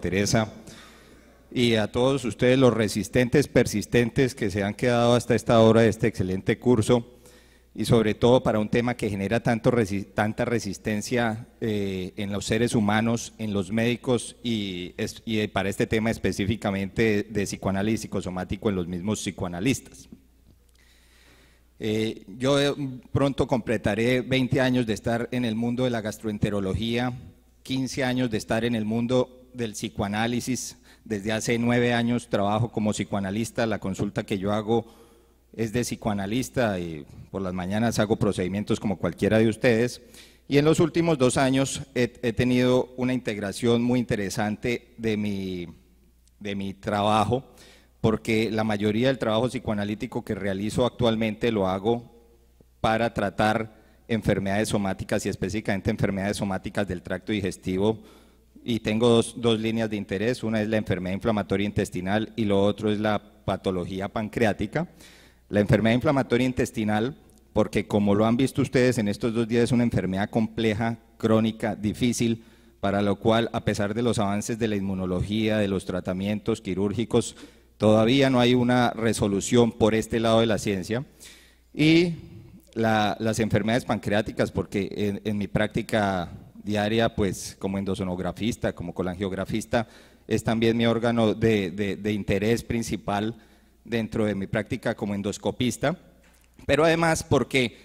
Teresa y a todos ustedes los resistentes, persistentes que se han quedado hasta esta hora de este excelente curso y sobre todo para un tema que genera tanto tanta resistencia eh, en los seres humanos, en los médicos y, para este tema específicamente de, psicoanálisis y psicosomático en los mismos psicoanalistas. Eh, yo eh, pronto completaré 20 años de estar en el mundo de la gastroenterología, 15 años de estar en el mundo del psicoanálisis. Desde hace nueve años trabajo como psicoanalista. La consulta que yo hago es de psicoanalista y por las mañanas hago procedimientos como cualquiera de ustedes. Y en los últimos dos años he, tenido una integración muy interesante de mi, de mi trabajo, porque la mayoría del trabajo psicoanalítico que realizo actualmente lo hago para tratar enfermedades somáticas y específicamente enfermedades somáticas del tracto digestivo y tengo dos, líneas de interés, una es la enfermedad inflamatoria intestinal y lo otro es la patología pancreática. La enfermedad inflamatoria intestinal, porque como lo han visto ustedes en estos dos días, es una enfermedad compleja, crónica, difícil, para lo cual, a pesar de los avances de la inmunología, de los tratamientos quirúrgicos, todavía no hay una resolución por este lado de la ciencia. Y las enfermedades pancreáticas, porque en, en mi práctica diaria, pues como endosonografista, como colangiografista, es también mi órgano de, de interés principal dentro de mi práctica como endoscopista, pero además porque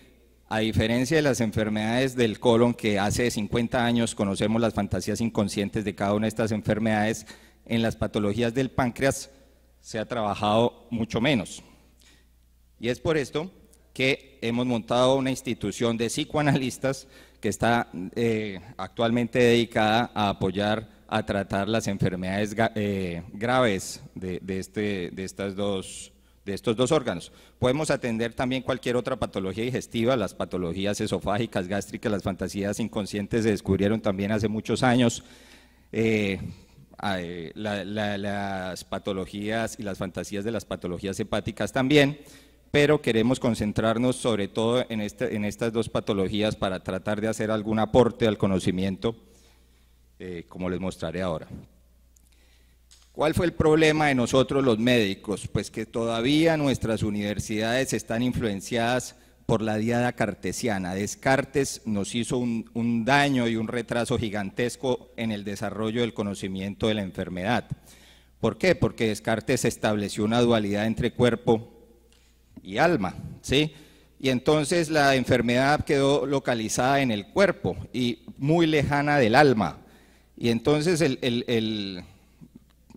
a diferencia de las enfermedades del colon, que hace 50 años conocemos las fantasías inconscientes de cada una de estas enfermedades, en las patologías del páncreas se ha trabajado mucho menos. Y es por esto que hemos montado una institución de psicoanalistas que está eh, actualmente dedicada a apoyar a tratar las enfermedades eh, graves este, de, estas dos, de estos dos órganos. Podemos atender también cualquier otra patología digestiva, las patologías esofágicas, gástricas, las fantasías inconscientes se descubrieron también hace muchos años. Eh, las patologías y las fantasías de las patologías hepáticas también pero queremos concentrarnos sobre todo este, en, estas dos patologías para tratar de hacer algún aporte al conocimiento, eh, como les mostraré ahora. ¿Cuál fue el problema de nosotros los médicos? Pues que todavía nuestras universidades están influenciadas por la diada cartesiana. Descartes nos hizo un, un, daño y un retraso gigantesco en el desarrollo del conocimiento de la enfermedad. ¿Por qué? Porque Descartes estableció una dualidad entre cuerpo y alma, ¿sí? Y entonces la enfermedad quedó localizada en el cuerpo y muy lejana del alma. Y entonces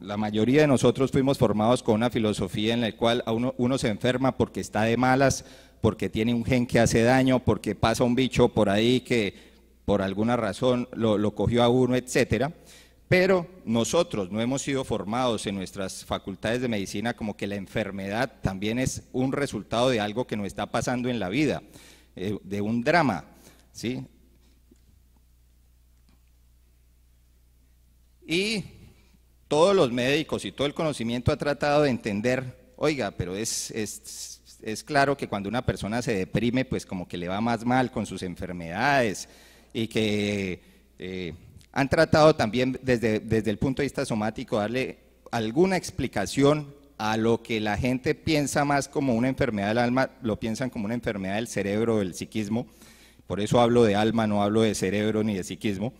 la mayoría de nosotros fuimos formados con una filosofía en la cual uno, se enferma porque está de malas, porque tiene un gen que hace daño, porque pasa un bicho por ahí que por alguna razón lo, lo cogió a uno, etcétera. Pero nosotros no hemos sido formados en nuestras facultades de medicina como que la enfermedad también es un resultado de algo que nos está pasando en la vida, eh, de un drama, ¿sí? Y todos los médicos y todo el conocimiento ha tratado de entender, oiga, pero es, claro que cuando una persona se deprime, pues como que le va más mal con sus enfermedades y que... Eh, han tratado también desde, desde el punto de vista somático darle alguna explicación a lo que la gente piensa más como una enfermedad del alma, lo piensan como una enfermedad del cerebro, del psiquismo. Por eso hablo de alma, no hablo de cerebro ni de psiquismo.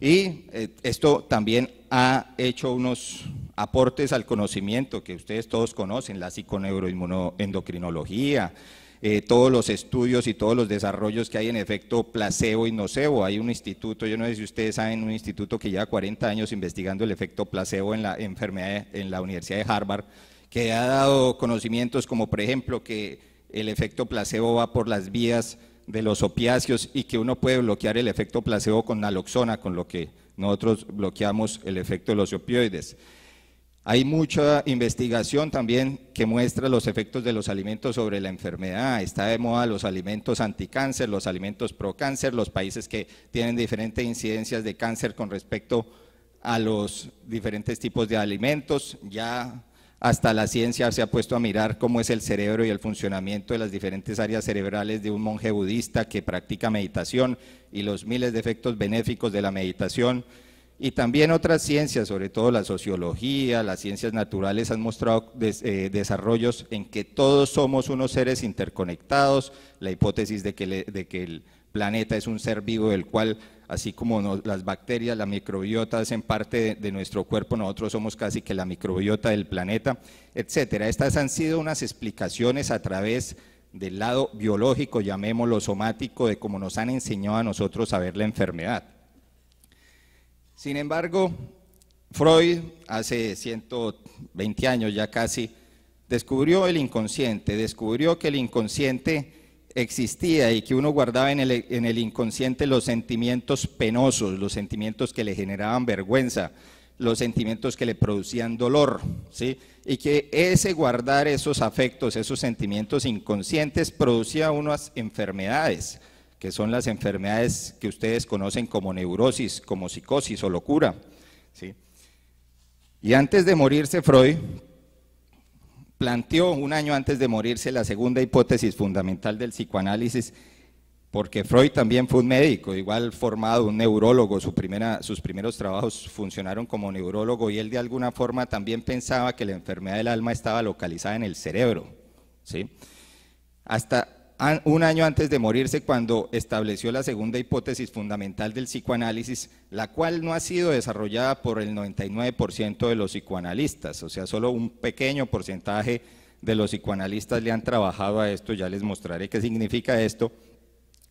Y eh, esto también ha hecho unos aportes al conocimiento que ustedes todos conocen, la psiconeuroinmunoendocrinología, eh, todos los estudios y todos los desarrollos que hay en efecto placebo y nocebo. Hay un instituto, yo no sé si ustedes saben, un instituto que lleva 40 años investigando el efecto placebo en la enfermedad en la Universidad de Harvard, que ha dado conocimientos como por ejemplo que el efecto placebo va por las vías de los opiáceos y que uno puede bloquear el efecto placebo con naloxona, con lo que nosotros bloqueamos el efecto de los opioides. Hay mucha investigación también que muestra los efectos de los alimentos sobre la enfermedad. Está de moda los alimentos anticáncer, los alimentos pro cáncer, los países que tienen diferentes incidencias de cáncer con respecto a los diferentes tipos de alimentos. Ya hasta la ciencia se ha puesto a mirar cómo es el cerebro y el funcionamiento de las diferentes áreas cerebrales de un monje budista que practica meditación y los miles de efectos benéficos de la meditación y también otras ciencias, sobre todo la sociología, las ciencias naturales, han mostrado eh, desarrollos en que todos somos unos seres interconectados, la hipótesis de que, el planeta es un ser vivo del cual, así como las bacterias, la microbiota hacen parte de, de, nuestro cuerpo, nosotros somos casi que la microbiota del planeta, etcétera. Estas han sido unas explicaciones a través del lado biológico, llamémoslo somático, de cómo nos han enseñado a nosotros a ver la enfermedad. Sin embargo, Freud hace 120 años ya casi descubrió el inconsciente, descubrió que el inconsciente existía y que uno guardaba en el, inconsciente los sentimientos penosos, los sentimientos que le generaban vergüenza, los sentimientos que le producían dolor, ¿sí? Y que ese guardar esos afectos, esos sentimientos inconscientes producía unas enfermedades, que son las enfermedades que ustedes conocen como neurosis, como psicosis o locura. Y antes de morirse Freud, planteó un año antes de morirse la segunda hipótesis fundamental del psicoanálisis, porque Freud también fue un médico, igual formado, un neurólogo, sus primeros trabajos funcionaron como neurólogo y él de alguna forma también pensaba que la enfermedad del alma estaba localizada en el cerebro. ¿sí? Hasta un año antes de morirse cuando estableció la segunda hipótesis fundamental del psicoanálisis, la cual no ha sido desarrollada por el 99% de los psicoanalistas, o sea, solo un pequeño porcentaje de los psicoanalistas le han trabajado a esto, ya les mostraré qué significa esto,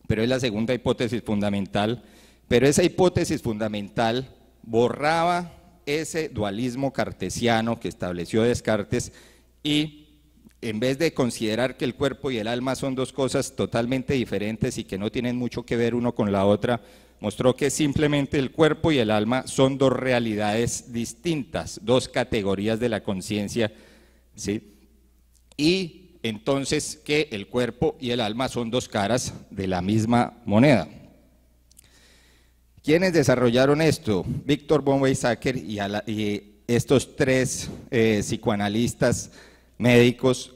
pero es la segunda hipótesis fundamental, pero esa hipótesis fundamental borraba ese dualismo cartesiano que estableció Descartes y en vez de considerar que el cuerpo y el alma son dos cosas totalmente diferentes y que no tienen mucho que ver uno con la otra, mostró que simplemente el cuerpo y el alma son dos realidades distintas, dos categorías de la conciencia, ¿sí? Y entonces que el cuerpo y el alma son dos caras de la misma moneda. ¿Quiénes desarrollaron esto? Víctor von y, estos tres eh, psicoanalistas médicos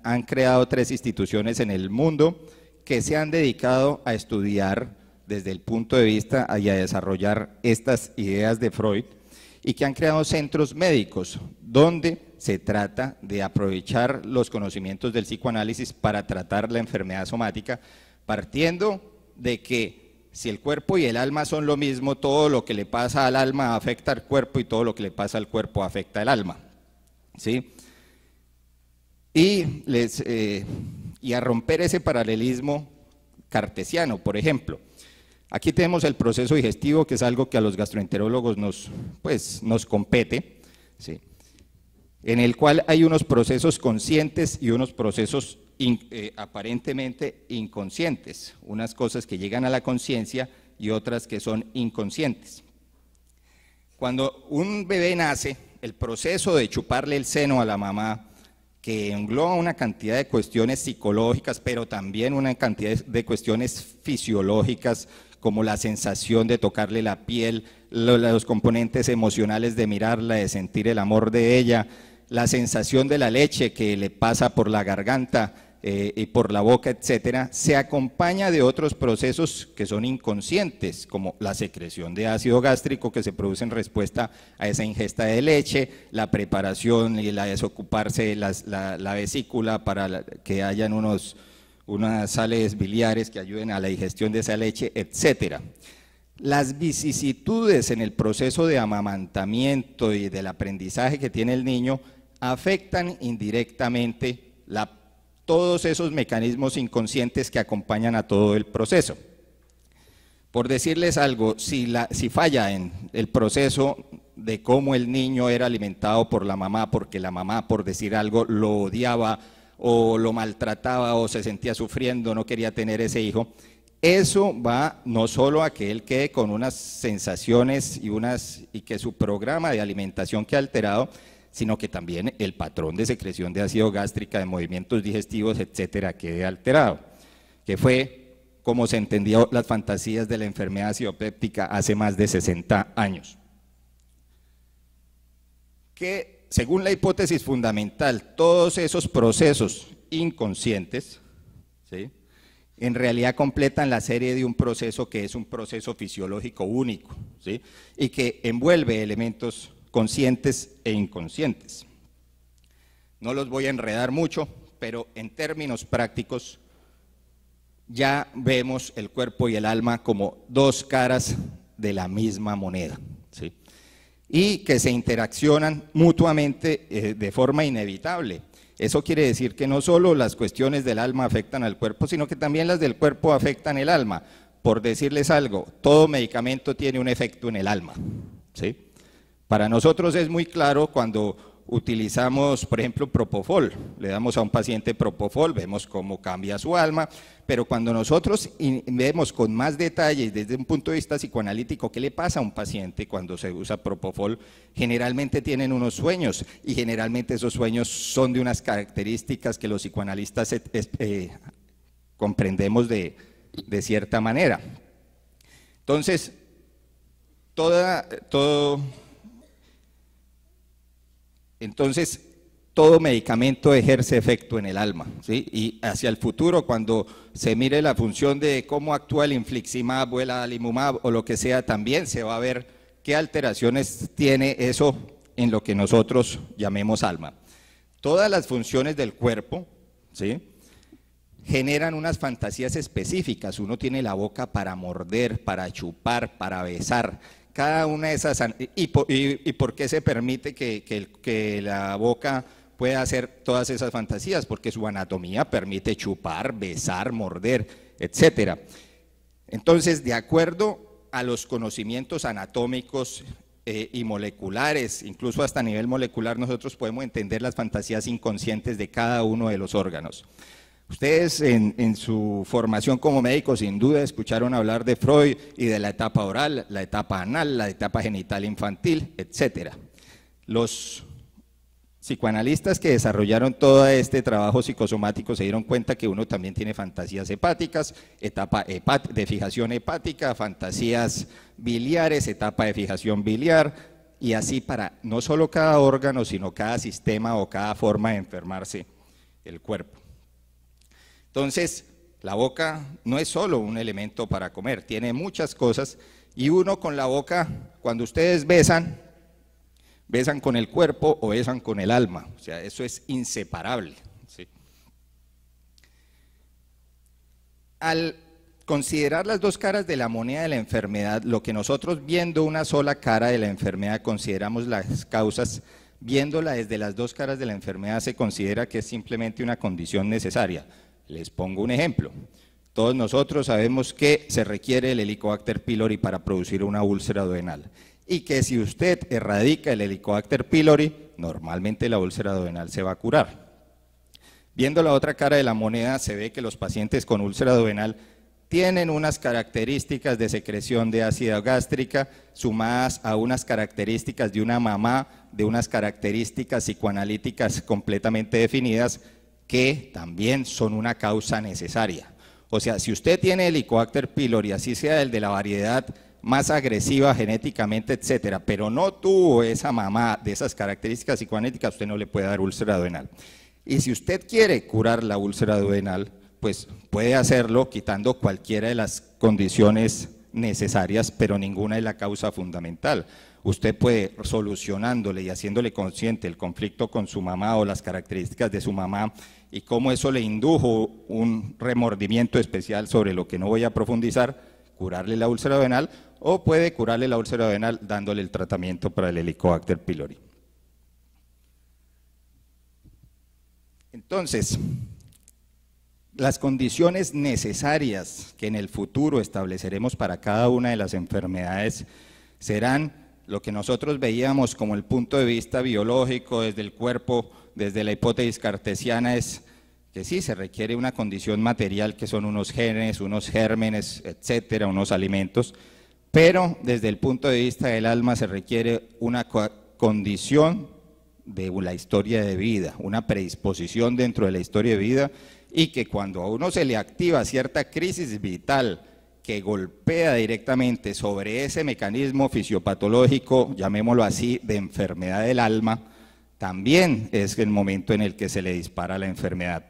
han, creado tres instituciones en el mundo que se han dedicado a estudiar desde el punto de vista y a desarrollar estas ideas de Freud y que han creado centros médicos donde se trata de aprovechar los conocimientos del psicoanálisis para tratar la enfermedad somática, partiendo de que si el cuerpo y el alma son lo mismo, todo lo que le pasa al alma afecta al cuerpo y todo lo que le pasa al cuerpo afecta al alma. ¿Sí? Eh, y, a romper ese paralelismo cartesiano, por ejemplo. Aquí tenemos el proceso digestivo, que es algo que a los gastroenterólogos nos, pues, nos compete, en el cual hay unos procesos conscientes y unos procesos eh, aparentemente inconscientes, unas cosas que llegan a la conciencia y otras que son inconscientes. Cuando un bebé nace, el proceso de chuparle el seno a la mamá que engloba una cantidad de cuestiones psicológicas, pero también una cantidad de cuestiones fisiológicas, como la sensación de tocarle la piel, los componentes emocionales de mirarla, de sentir el amor de ella, la sensación de la leche que le pasa por la garganta, eh, y por la boca, etcétera, se acompaña de otros procesos que son inconscientes, como la secreción de ácido gástrico que se produce en respuesta a esa ingesta de leche, la preparación y la desocuparse de la, vesícula para que hayan unos, unas sales biliares que ayuden a la digestión de esa leche, etcétera. Las vicisitudes en el proceso de amamantamiento y del aprendizaje que tiene el niño afectan indirectamente la todos esos mecanismos inconscientes que acompañan a todo el proceso. Por decirles algo, si, falla en el proceso de cómo el niño era alimentado por la mamá, porque la mamá, por decir algo, lo odiaba o lo maltrataba o se sentía sufriendo, no quería tener ese hijo, eso va no solo a que él quede con unas sensaciones y, unas, y que su programa de alimentación que ha alterado, sino que también el patrón de secreción de ácido gástrica, de movimientos digestivos, etcétera, quede alterado, que fue como se entendió las fantasías de la enfermedad acidopéptica hace más de 60 años. Que según la hipótesis fundamental, todos esos procesos inconscientes, ¿sí? en realidad completan la serie de un proceso que es un proceso fisiológico único, ¿sí? y que envuelve elementos conscientes e inconscientes. No los voy a enredar mucho, pero en términos prácticos ya vemos el cuerpo y el alma como dos caras de la misma moneda, ¿sí? y que se interaccionan mutuamente eh, de forma inevitable. Eso quiere decir que no solo las cuestiones del alma afectan al cuerpo, sino que también las del cuerpo afectan el alma. Por decirles algo, todo medicamento tiene un efecto en el alma. ¿sí? Para nosotros es muy claro cuando utilizamos, por ejemplo, propofol. Le damos a un paciente propofol, vemos cómo cambia su alma, pero cuando nosotros vemos con más detalle, desde un punto de vista psicoanalítico qué le pasa a un paciente cuando se usa propofol, generalmente tienen unos sueños y generalmente esos sueños son de unas características que los psicoanalistas eh, eh, comprendemos de, de cierta manera. Entonces, toda, todo entonces, todo medicamento ejerce efecto en el alma, ¿sí? Y hacia el futuro, cuando se mire la función de cómo actúa el infliximab o el alimumab o lo que sea, también se va a ver qué alteraciones tiene eso en lo que nosotros llamemos alma. Todas las funciones del cuerpo, ¿sí? generan unas fantasías específicas. Uno tiene la boca para morder, para chupar, para besar. Cada una de esas... ¿Y por, qué se permite que, la boca pueda hacer todas esas fantasías? Porque su anatomía permite chupar, besar, morder, etcétera. Entonces, de acuerdo a los conocimientos anatómicos eh, y moleculares, incluso hasta a nivel molecular nosotros podemos entender las fantasías inconscientes de cada uno de los órganos. Ustedes en, su formación como médicos sin duda escucharon hablar de Freud y de la etapa oral, la etapa anal, la etapa genital infantil, etc. Los psicoanalistas que desarrollaron todo este trabajo psicosomático se dieron cuenta que uno también tiene fantasías hepáticas, etapa de fijación hepática, fantasías biliares, etapa de fijación biliar, y así para no solo cada órgano, sino cada sistema o cada forma de enfermarse el cuerpo. Entonces, la boca no es solo un elemento para comer, tiene muchas cosas y uno con la boca, cuando ustedes besan, besan con el cuerpo o besan con el alma, o sea, eso es inseparable. Al considerar las dos caras de la moneda de la enfermedad, lo que nosotros viendo una sola cara de la enfermedad consideramos las causas, viéndola desde las dos caras de la enfermedad se considera que es simplemente una condición necesaria les pongo un ejemplo. Todos nosotros sabemos que se requiere el Helicobacter pylori para producir una úlcera duodenal y que si usted erradica el Helicobacter pylori, normalmente la úlcera duodenal se va a curar. Viendo la otra cara de la moneda, se ve que los pacientes con úlcera duodenal tienen unas características de secreción de ácido gástrica sumadas a unas características de una mamá, de unas características psicoanalíticas completamente definidas que también son una causa necesaria. O sea, si usted tiene Helicobacter pylori, así sea el de la variedad más agresiva genéticamente, etcétera, pero no tuvo esa mamá de esas características psicoanéticas, usted no le puede dar úlcera duodenal. Y si usted quiere curar la úlcera duodenal, pues puede hacerlo quitando cualquiera de las condiciones necesarias, pero ninguna es la causa fundamental. Usted puede, solucionándole y haciéndole consciente el conflicto con su mamá o las características de su mamá, y cómo eso le indujo un remordimiento especial sobre lo que no voy a profundizar, curarle la úlcera venal o puede curarle la úlcera venal dándole el tratamiento para el Helicobacter pylori. Entonces, las condiciones necesarias que en el futuro estableceremos para cada una de las enfermedades serán lo que nosotros veíamos como el punto de vista biológico desde el cuerpo desde la hipótesis cartesiana es que sí, se requiere una condición material que son unos genes, unos gérmenes, etcétera, unos alimentos, pero desde el punto de vista del alma se requiere una condición de la historia de vida, una predisposición dentro de la historia de vida y que cuando a uno se le activa cierta crisis vital que golpea directamente sobre ese mecanismo fisiopatológico, llamémoslo así, de enfermedad del alma, también es el momento en el que se le dispara la enfermedad.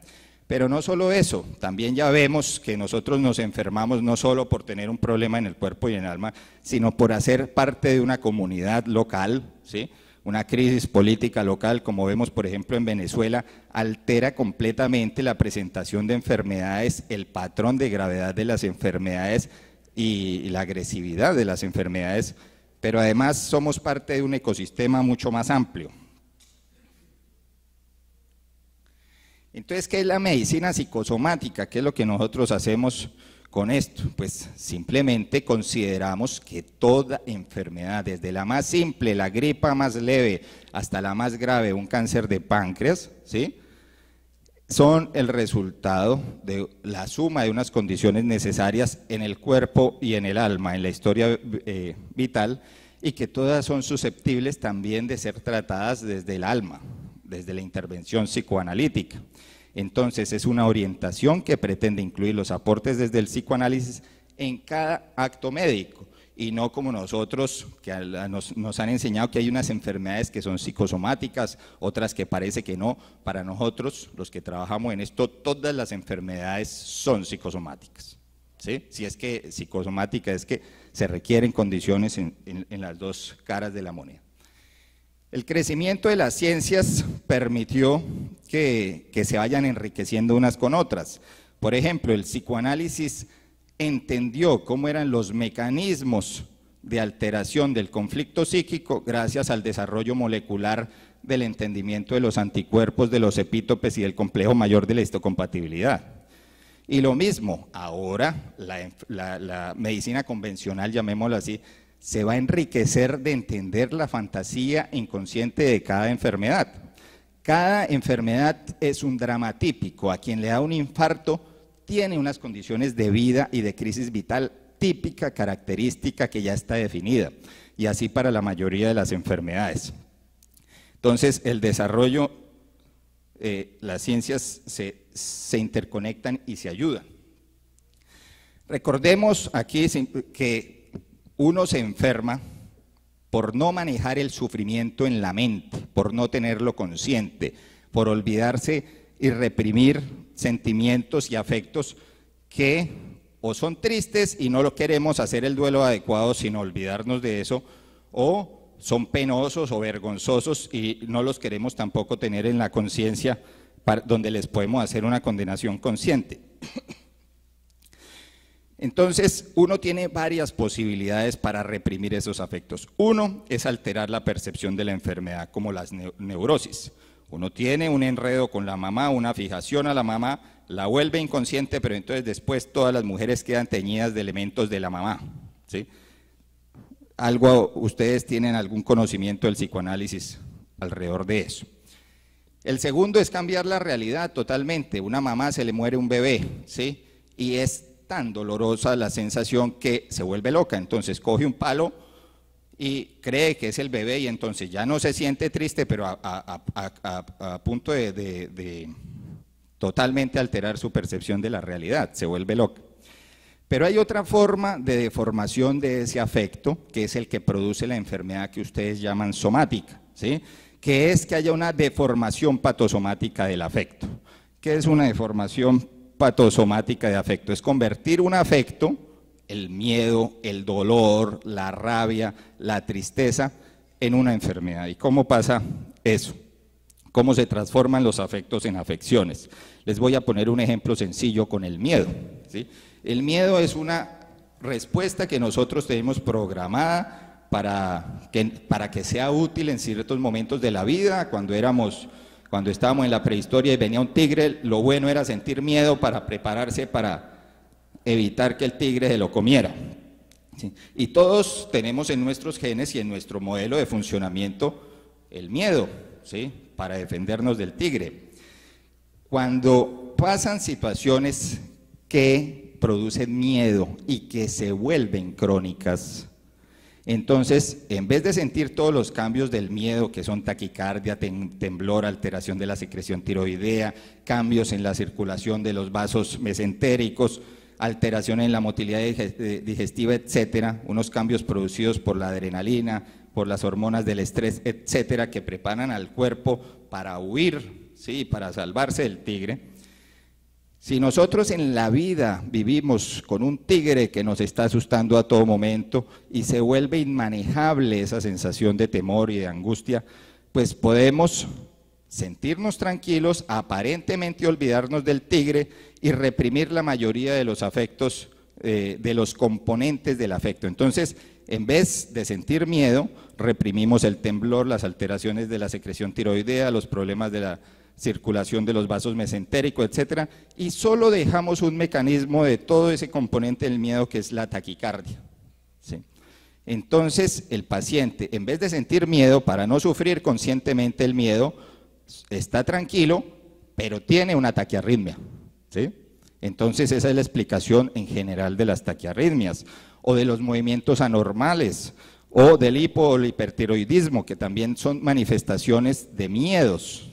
Pero no solo eso, también ya vemos que nosotros nos enfermamos no solo por tener un problema en el cuerpo y en el alma, sino por hacer parte de una comunidad local, ¿sí? una crisis política local, como vemos por ejemplo en Venezuela, altera completamente la presentación de enfermedades, el patrón de gravedad de las enfermedades y la agresividad de las enfermedades, pero además somos parte de un ecosistema mucho más amplio. Entonces, ¿qué es la medicina psicosomática? ¿Qué es lo que nosotros hacemos con esto? Pues simplemente consideramos que toda enfermedad, desde la más simple, la gripa más leve, hasta la más grave, un cáncer de páncreas, ¿sí? son el resultado de la suma de unas condiciones necesarias en el cuerpo y en el alma, en la historia eh, vital, y que todas son susceptibles también de ser tratadas desde el alma, desde la intervención psicoanalítica. Entonces, es una orientación que pretende incluir los aportes desde el psicoanálisis en cada acto médico y no como nosotros, que nos, han enseñado que hay unas enfermedades que son psicosomáticas, otras que parece que no. Para nosotros, los que trabajamos en esto, todas las enfermedades son psicosomáticas. Si es que psicosomática es que se requieren condiciones en las dos caras de la moneda. El crecimiento de las ciencias permitió que, se vayan enriqueciendo unas con otras. Por ejemplo, el psicoanálisis entendió cómo eran los mecanismos de alteración del conflicto psíquico gracias al desarrollo molecular del entendimiento de los anticuerpos, de los epítopes y del complejo mayor de la histocompatibilidad. Y lo mismo, ahora la medicina convencional, llamémoslo así, se va a enriquecer de entender la fantasía inconsciente de cada enfermedad. Cada enfermedad es un drama típico. A quien le da un infarto tiene unas condiciones de vida y de crisis vital típica, característica que ya está definida. Y así para la mayoría de las enfermedades. Entonces, el desarrollo, eh, las ciencias se, se interconectan y se ayudan. Recordemos aquí que uno se enferma por no manejar el sufrimiento en la mente, por no tenerlo consciente, por olvidarse y reprimir sentimientos y afectos que o son tristes y no lo queremos hacer el duelo adecuado sin olvidarnos de eso, o son penosos o vergonzosos y no los queremos tampoco tener en la conciencia donde les podemos hacer una condenación consciente. Entonces, uno tiene varias posibilidades para reprimir esos afectos. Uno es alterar la percepción de la enfermedad, como las neurosis. Uno tiene un enredo con la mamá, una fijación a la mamá, la vuelve inconsciente, pero entonces después todas las mujeres quedan teñidas de elementos de la mamá. Algo, ustedes tienen algún conocimiento del psicoanálisis alrededor de eso. El segundo es cambiar la realidad totalmente. Una mamá se le muere un bebé, ¿sí? Y es tan dolorosa la sensación que se vuelve loca. Entonces coge un palo y cree que es el bebé y entonces ya no se siente triste, pero a, punto de, totalmente alterar su percepción de la realidad, se vuelve loca. Pero hay otra forma de deformación de ese afecto, que es el que produce la enfermedad que ustedes llaman somática, ¿sí? que es que haya una deformación patosomática del afecto. que es una deformación patosomática de afecto, es convertir un afecto, el miedo, el dolor, la rabia, la tristeza, en una enfermedad. ¿Y cómo pasa eso? ¿Cómo se transforman los afectos en afecciones? Les voy a poner un ejemplo sencillo con el miedo. El miedo es una respuesta que nosotros tenemos programada para que, para que sea útil en ciertos momentos de la vida, cuando éramos cuando estábamos en la prehistoria y venía un tigre, lo bueno era sentir miedo para prepararse para evitar que el tigre se lo comiera. Y todos tenemos en nuestros genes y en nuestro modelo de funcionamiento el miedo, ¿sí? Para defendernos del tigre. Cuando pasan situaciones que producen miedo y que se vuelven crónicas, entonces, en vez de sentir todos los cambios del miedo, que son taquicardia, temblor, alteración de la secreción tiroidea, cambios en la circulación de los vasos mesentéricos, alteración en la motilidad digestiva, etcétera, unos cambios producidos por la adrenalina, por las hormonas del estrés, etcétera, que preparan al cuerpo para huir, sí, para salvarse del tigre. Si nosotros en la vida vivimos con un tigre que nos está asustando a todo momento y se vuelve inmanejable esa sensación de temor y de angustia, pues podemos sentirnos tranquilos, aparentemente olvidarnos del tigre y reprimir la mayoría de los afectos, eh, de los componentes del afecto. Entonces, en vez de sentir miedo, reprimimos el temblor, las alteraciones de la secreción tiroidea, los problemas de la circulación de los vasos mesentéricos, etcétera, y solo dejamos un mecanismo de todo ese componente del miedo que es la taquicardia. Entonces, el paciente, en vez de sentir miedo, para no sufrir conscientemente el miedo, está tranquilo, pero tiene una taquiarritmia. Entonces, esa es la explicación en general de las taquiarritmias, o de los movimientos anormales, o del hipo que también son manifestaciones de miedos,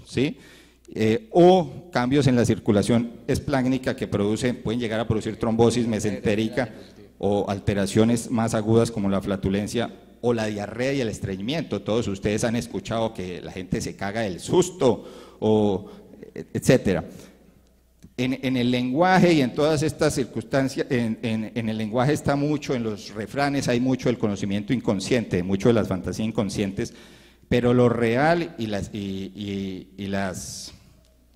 eh, o cambios en la circulación esplácnica que producen, pueden llegar a producir trombosis mesentérica o alteraciones más agudas como la flatulencia o la diarrea y el estreñimiento. Todos ustedes han escuchado que la gente se caga del susto o eh, etcétera. En, el lenguaje y en todas estas circunstancias, en, el lenguaje está mucho, en los refranes hay mucho del conocimiento inconsciente, mucho de las fantasías inconscientes, pero lo real y las, y las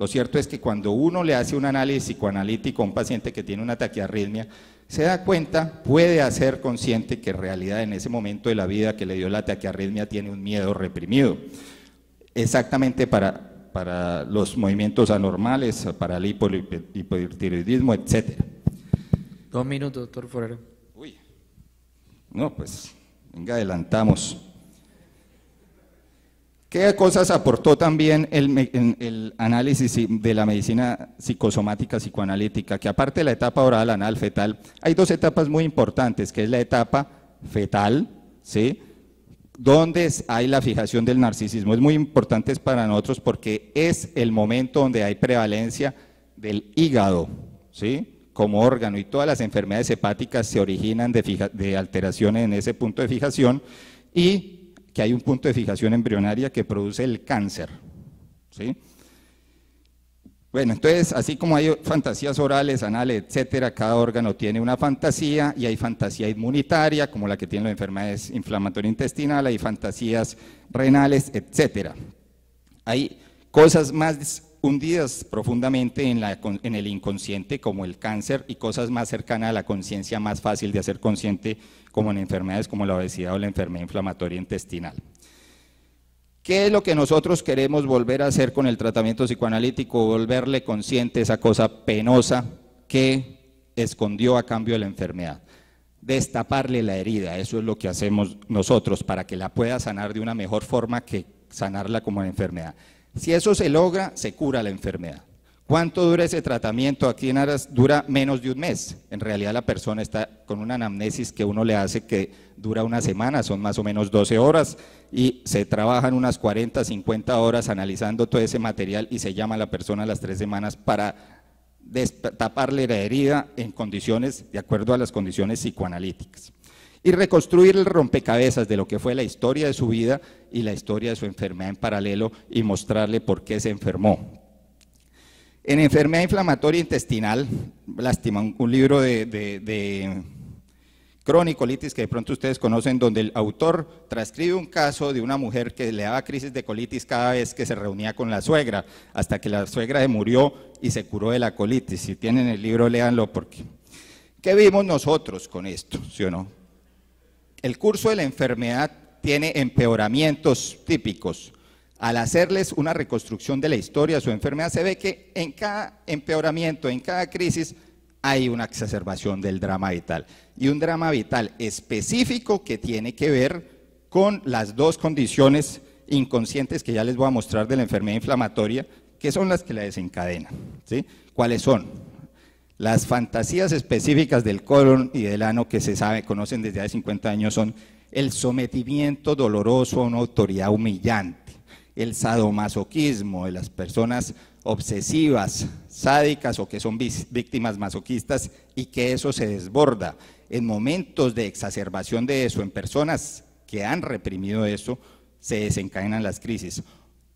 lo cierto es que cuando uno le hace un análisis psicoanalítico a un paciente que tiene una taquiarritmia, se da cuenta, puede hacer consciente que en realidad en ese momento de la vida que le dio la taquiarritmia tiene un miedo reprimido. Exactamente para, para los movimientos anormales, para el hipotiroidismo, etc. Dos minutos, doctor Forero. Uy, no, pues, venga, adelantamos. ¿Qué cosas aportó también el, análisis de la medicina psicosomática psicoanalítica? Que aparte de la etapa oral, anal, fetal, hay dos etapas muy importantes, que es la etapa fetal, ¿sí? donde hay la fijación del narcisismo. Es muy importante para nosotros porque es el momento donde hay prevalencia del hígado, ¿sí? como órgano y todas las enfermedades hepáticas se originan de, de alteraciones en ese punto de fijación y que hay un punto de fijación embrionaria que produce el cáncer. ¿sí? Bueno, entonces, así como hay fantasías orales, anales, etcétera, cada órgano tiene una fantasía y hay fantasía inmunitaria, como la que tiene la enfermedad inflamatoria intestinal, hay fantasías renales, etcétera. Hay cosas más hundidas profundamente en, en el inconsciente, como el cáncer, y cosas más cercanas a la conciencia, más fácil de hacer consciente como en enfermedades como la obesidad o la enfermedad inflamatoria intestinal. ¿Qué es lo que nosotros queremos volver a hacer con el tratamiento psicoanalítico? Volverle consciente esa cosa penosa que escondió a cambio de la enfermedad. Destaparle la herida, eso es lo que hacemos nosotros para que la pueda sanar de una mejor forma que sanarla como enfermedad. Si eso se logra, se cura la enfermedad. ¿Cuánto dura ese tratamiento? Aquí en Aras dura menos de un mes. En realidad la persona está con una anamnesis que uno le hace que dura una semana, son más o menos 12 horas y se trabajan unas 40, 50 horas analizando todo ese material y se llama a la persona a las tres semanas para taparle la herida en condiciones, de acuerdo a las condiciones psicoanalíticas. Y reconstruir el rompecabezas de lo que fue la historia de su vida y la historia de su enfermedad en paralelo y mostrarle por qué se enfermó, en enfermedad inflamatoria intestinal, lástima, un, libro de, de, de que de pronto ustedes conocen, donde el autor transcribe un caso de una mujer que le daba crisis de colitis cada vez que se reunía con la suegra, hasta que la suegra se murió y se curó de la colitis. Si tienen el libro, léanlo porque... ¿Qué vimos nosotros con esto, sí o no? El curso de la enfermedad tiene empeoramientos típicos, al hacerles una reconstrucción de la historia de su enfermedad, se ve que en cada empeoramiento, en cada crisis, hay una exacerbación del drama vital. Y un drama vital específico que tiene que ver con las dos condiciones inconscientes que ya les voy a mostrar de la enfermedad inflamatoria, que son las que la desencadenan. ¿sí? ¿Cuáles son? Las fantasías específicas del colon y del ano que se sabe, conocen desde hace 50 años, son el sometimiento doloroso a una autoridad humillante el sadomasoquismo, de las personas obsesivas, sádicas o que son víctimas masoquistas y que eso se desborda. En momentos de exacerbación de eso, en personas que han reprimido eso, se desencadenan las crisis.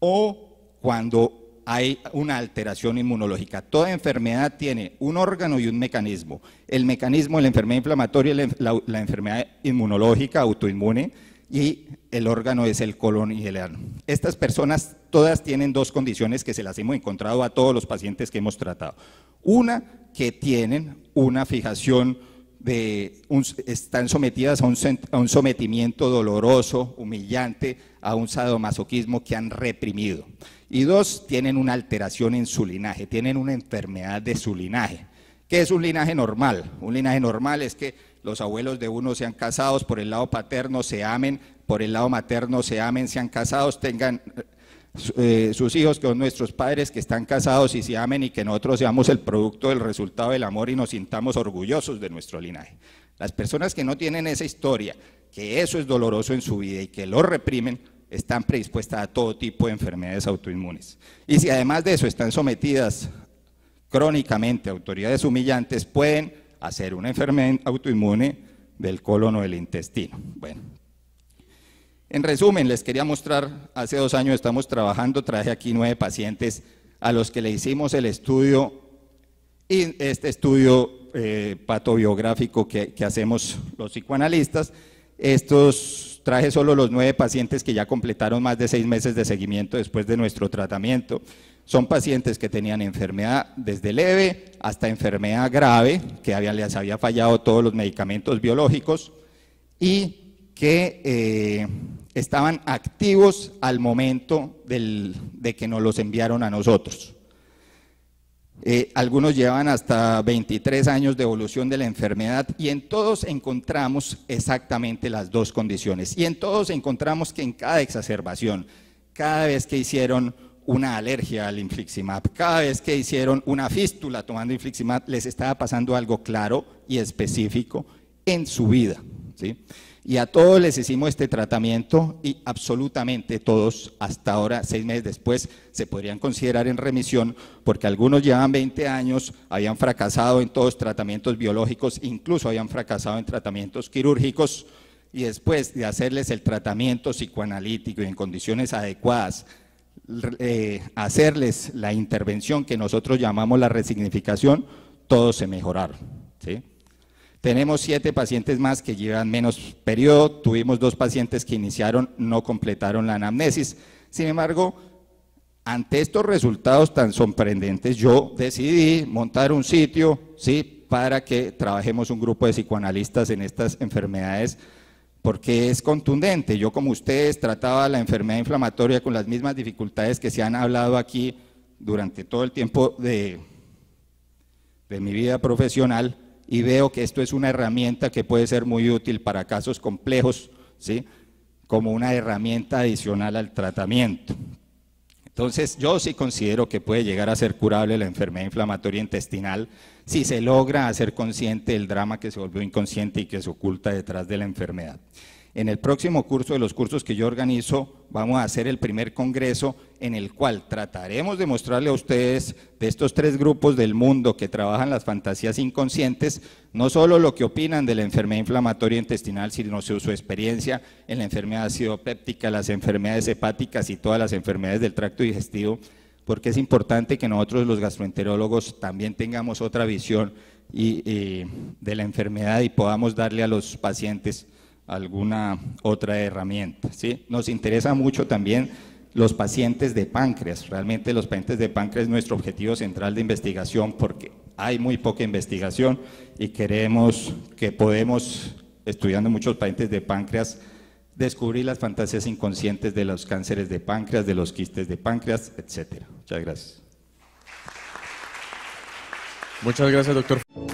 O cuando hay una alteración inmunológica. Toda enfermedad tiene un órgano y un mecanismo. El mecanismo de la enfermedad inflamatoria, la, la enfermedad inmunológica, autoinmune, y el órgano es el colon y el Estas personas todas tienen dos condiciones que se las hemos encontrado a todos los pacientes que hemos tratado. Una, que tienen una fijación de, están sometidas a un, a un sometimiento doloroso, humillante, a un sadomasoquismo que han reprimido. Y dos, tienen una alteración en su linaje, tienen una enfermedad de su linaje. ¿Qué es un linaje normal? Un linaje normal es que los abuelos de uno sean casados, por el lado paterno se amen, por el lado materno se amen, sean casados, tengan eh, sus hijos con nuestros padres que están casados y se amen y que nosotros seamos el producto del resultado del amor y nos sintamos orgullosos de nuestro linaje. Las personas que no tienen esa historia, que eso es doloroso en su vida y que lo reprimen, están predispuestas a todo tipo de enfermedades autoinmunes. Y si además de eso están sometidas crónicamente a autoridades humillantes, pueden hacer una enfermedad autoinmune del colon o del intestino. Bueno. En resumen, les quería mostrar, hace dos años estamos trabajando, traje aquí nueve pacientes a los que le hicimos el estudio, y este estudio eh, patobiográfico que, que hacemos los psicoanalistas. Estos traje solo los nueve pacientes que ya completaron más de seis meses de seguimiento después de nuestro tratamiento. Son pacientes que tenían enfermedad desde leve hasta enfermedad grave, que les había fallado todos los medicamentos biológicos y que eh, estaban activos al momento de que nos los enviaron a nosotros. Eh, algunos llevan hasta 23 años de evolución de la enfermedad y en todos encontramos exactamente las dos condiciones. Y en todos encontramos que en cada exacerbación, cada vez que hicieron una alergia al infliximab. Cada vez que hicieron una fístula tomando infliximab, les estaba pasando algo claro y específico en su vida. ¿sí? Y a todos les hicimos este tratamiento y absolutamente todos, hasta ahora, seis meses después, se podrían considerar en remisión porque algunos llevan 20 años, habían fracasado en todos tratamientos biológicos, incluso habían fracasado en tratamientos quirúrgicos y después de hacerles el tratamiento psicoanalítico y en condiciones adecuadas, eh, hacerles la intervención que nosotros llamamos la resignificación, todos se mejoraron. Tenemos siete pacientes más que llevan menos periodo, tuvimos dos pacientes que iniciaron, no completaron la anamnesis. Sin embargo, ante estos resultados tan sorprendentes, yo decidí montar un sitio ¿sí? para que trabajemos un grupo de psicoanalistas en estas enfermedades porque es contundente. Yo como ustedes trataba la enfermedad inflamatoria con las mismas dificultades que se han hablado aquí durante todo el tiempo de, mi vida profesional y veo que esto es una herramienta que puede ser muy útil para casos complejos, como una herramienta adicional al tratamiento. Entonces, yo sí considero que puede llegar a ser curable la enfermedad inflamatoria intestinal si se logra hacer consciente el drama que se volvió inconsciente y que se oculta detrás de la enfermedad. En el próximo curso de los cursos que yo organizo, vamos a hacer el primer congreso en el cual trataremos de mostrarle a ustedes de estos tres grupos del mundo que trabajan las fantasías inconscientes, no solo lo que opinan de la enfermedad inflamatoria intestinal, sino su, experiencia en la enfermedad acidopéptica, las enfermedades hepáticas y todas las enfermedades del tracto digestivo, porque es importante que nosotros los gastroenterólogos también tengamos otra visión de la enfermedad y podamos darle a los pacientes alguna otra herramienta. ¿sí? Nos interesa mucho también los pacientes de páncreas. Realmente los pacientes de páncreas es nuestro objetivo central de investigación porque hay muy poca investigación y queremos que podemos, estudiando muchos pacientes de páncreas, descubrir las fantasías inconscientes de los cánceres de páncreas, de los quistes de páncreas, etcétera. Muchas gracias. Muchas gracias, doctor.